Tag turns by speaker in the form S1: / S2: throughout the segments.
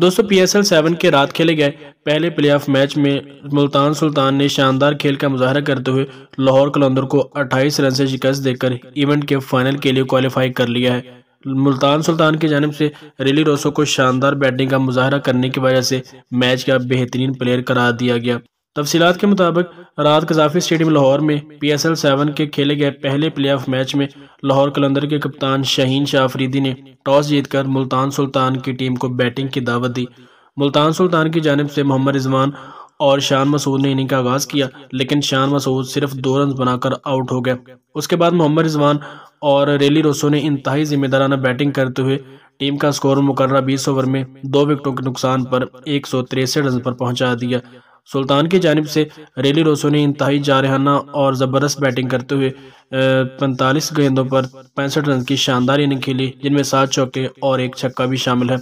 S1: दोस्तों L seven के रात खेले गए पहले प्लेऑफ मैच में मुल्तान सुल्तान ने शानदार खेल का मुजाहरा करते हुए लाहौर कलंदर को 28 रन से शिकस्त देकर इवेंट के फाइनल के लिए क्वालिफाई कर लिया है मुल्तान सुल्तान की जानब से रेली रोसो को शानदार बैटिंग का मुजाहरा करने की वजह से मैच का बेहतरीन प्लेयर करार दिया गया तफसीत के मुताबिक रात कजाफी स्टेडियम लाहौर में पी एस एल सेवन के खेले गए पहले प्ले ऑफ मैच में लाहौर कलंदर के कप्तान शहीन शाहफरीदी ने टॉस जीतकर मुल्तान सुल्तान की टीम को बैटिंग की दावत दी मुल्तान सुल्तान की जानब से मोहम्मद रिजवान और शान मसूद ने इनिंग का आगाज़ किया लेकिन शान मसूद सिर्फ दो रन बनाकर आउट हो गए उसके बाद मोहम्मद रिजवान और रेली रोसो ने इंतहाई जिम्मेदाराना बैटिंग करते हुए टीम का स्कोर मुकर्रा बीस ओवर में दो विकेटों के नुकसान पर एक सौ रन पर पहुंचा दिया सुल्तान की जानब से रेली रोसो ने इंतहाई जारहाना और ज़बरदस्त बैटिंग करते हुए पैंतालीस गेंदों पर पैंसठ रन की शानदार इनिंग खेली जिनमें सात चौके और एक छक्का भी शामिल है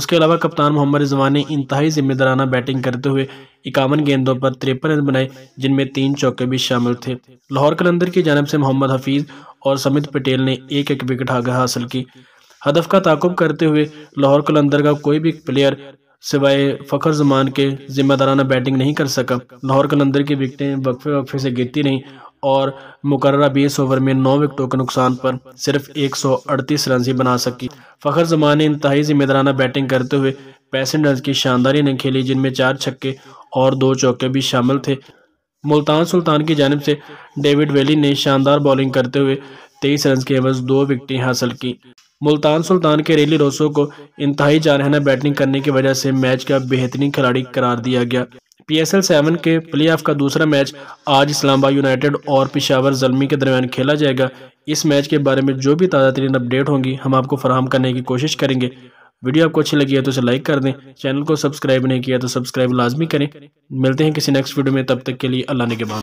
S1: उसके अलावा कप्तान मोहम्मद रिजवान ने इंतहाई जिम्मेदाराना बैटिंग करते हुए इक्यावन गेंदों पर तिरपन रन बनाए जिनमें तीन चौके भी शामिल थे लाहौर कलंदर की जानब से मोहम्मद हफीज़ और समित पटेल ने एक एक विकेट आगे हासिल की हदफ का ताकुब करते हुए लाहौर कलंदर का कोई भी प्लेयर सिवाय फ़खर जमान के जिम्मेदाराना बैटिंग नहीं कर सका लाहौर कलंदर की विकटें वक्फे वक्फे से गिरती रहीं और मुकर्रा बीस ओवर में नौ विकटों के नुकसान पर सिर्फ एक सौ अड़तीस रन ही बना सकी फ़खर जमान ने इंतहाई जिम्मेदाराना बैटिंग करते हुए पैसेंट रन की शानदारी ने खेली जिनमें चार छक्के और दो चौके भी शामिल थे मुल्तान सुल्तान की जानब से डेविड वेली ने शानदार बॉलिंग करते हुए तेईस रन के एवज दो विकटें हासिल की मुल्तान सुल्तान के रेली रोसो को इंतहाई जानहना बैटिंग करने की वजह से मैच का बेहतरीन खिलाड़ी करार दिया गया पी एस एल सेवन के प्ले ऑफ का दूसरा मैच आज इस्लामाबाद यूनाइटेड और पिशावर जलमी के दरमियान खेला जाएगा इस मैच के बारे में जो भी ताज़ा तरीन अपडेट होंगी हम आपको फराहम करने की कोशिश करेंगे वीडियो आपको अच्छी लगी है तो उसे लाइक कर दें चैनल को सब्सक्राइब नहीं किया तो सब्सक्राइब लाजमी करें मिलते हैं किसी नेक्स्ट वीडियो में तब तक के लिए अल्लाह ने के बाद